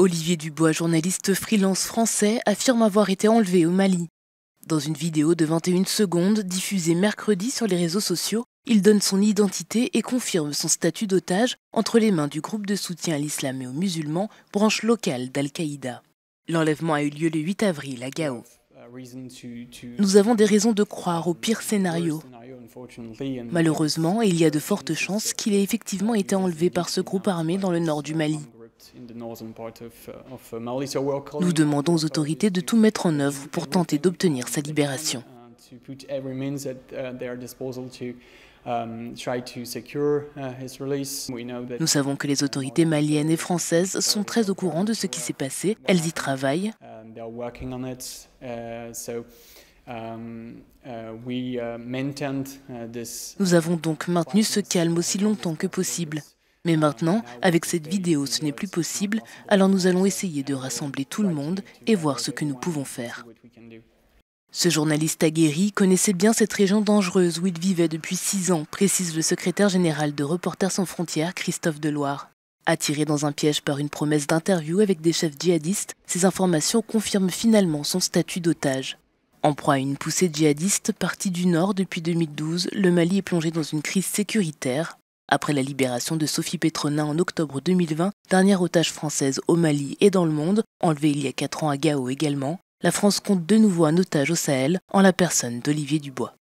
Olivier Dubois, journaliste freelance français, affirme avoir été enlevé au Mali. Dans une vidéo de 21 secondes diffusée mercredi sur les réseaux sociaux, il donne son identité et confirme son statut d'otage entre les mains du groupe de soutien à l'islam et aux musulmans, branche locale d'Al-Qaïda. L'enlèvement a eu lieu le 8 avril à Gao. Nous avons des raisons de croire au pire scénario. Malheureusement, il y a de fortes chances qu'il ait effectivement été enlevé par ce groupe armé dans le nord du Mali. Uh, uh, Nous demandons aux autorités de tout mettre en œuvre pour tenter d'obtenir sa uh, libération. Um, Nous savons que les autorités maliennes et françaises sont très au courant de ce qui s'est passé. Elles y travaillent. Um, um, Nous avons donc maintenu ce calme aussi longtemps que possible. Mais maintenant, avec cette vidéo, ce n'est plus possible, alors nous allons essayer de rassembler tout le monde et voir ce que nous pouvons faire. Ce journaliste aguerri connaissait bien cette région dangereuse où il vivait depuis six ans, précise le secrétaire général de Reporters sans frontières, Christophe Deloire. Attiré dans un piège par une promesse d'interview avec des chefs djihadistes, ces informations confirment finalement son statut d'otage. En proie à une poussée djihadiste partie du nord depuis 2012, le Mali est plongé dans une crise sécuritaire après la libération de Sophie Petronin en octobre 2020, dernière otage française au Mali et dans le monde, enlevée il y a 4 ans à Gao également, la France compte de nouveau un otage au Sahel en la personne d'Olivier Dubois.